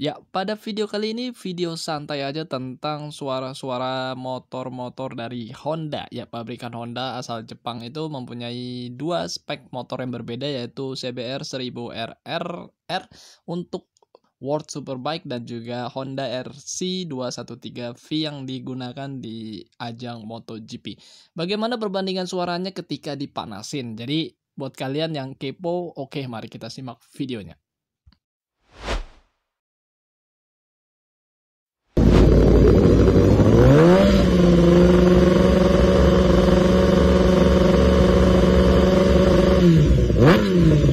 Ya, pada video kali ini video santai aja tentang suara-suara motor-motor dari Honda. Ya, pabrikan Honda asal Jepang itu mempunyai dua spek motor yang berbeda yaitu CBR 1000 RR untuk World Superbike dan juga Honda RC213V yang digunakan di ajang MotoGP. Bagaimana perbandingan suaranya ketika dipanasin? Jadi, buat kalian yang kepo, oke mari kita simak videonya.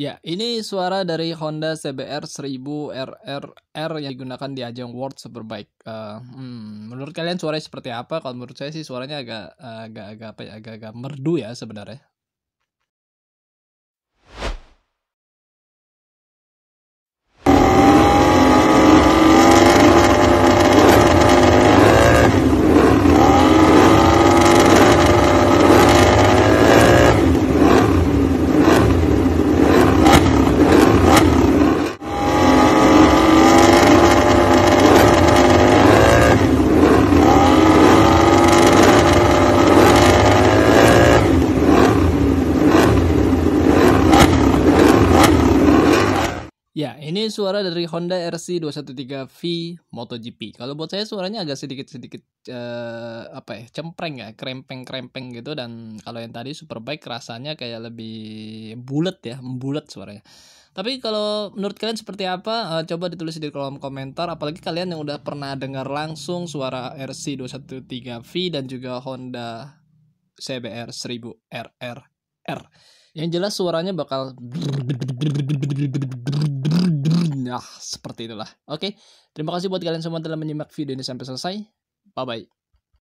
Ya, ini suara dari Honda CBR 1000 RRR yang digunakan di ajang World Superbike. Uh, hmm, menurut kalian suaranya seperti apa? Kalau menurut saya sih suaranya agak eh, agak agak apa ya? Agak agak merdu ya sebenarnya. Ya, ini suara dari Honda RC213V MotoGP. Kalau buat saya suaranya agak sedikit-sedikit eh, apa ya, cempreng ya, krempeng-krempeng gitu dan kalau yang tadi Superbike rasanya kayak lebih bulat ya, membulat suaranya. Tapi kalau menurut kalian seperti apa? Uh, coba ditulis di kolom komentar. Apalagi kalian yang udah pernah dengar langsung suara RC213V dan juga Honda CBR 1000 rr Yang jelas suaranya bakal Nah, seperti itulah. Oke, terima kasih buat kalian semua telah menyimak video ini sampai selesai. Bye-bye.